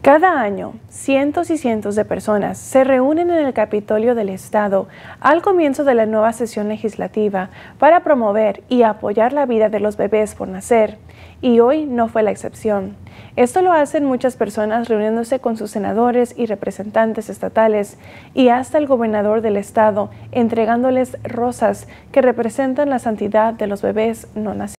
Cada año, cientos y cientos de personas se reúnen en el Capitolio del Estado al comienzo de la nueva sesión legislativa para promover y apoyar la vida de los bebés por nacer, y hoy no fue la excepción. Esto lo hacen muchas personas reuniéndose con sus senadores y representantes estatales y hasta el gobernador del estado entregándoles rosas que representan la santidad de los bebés no nacidos.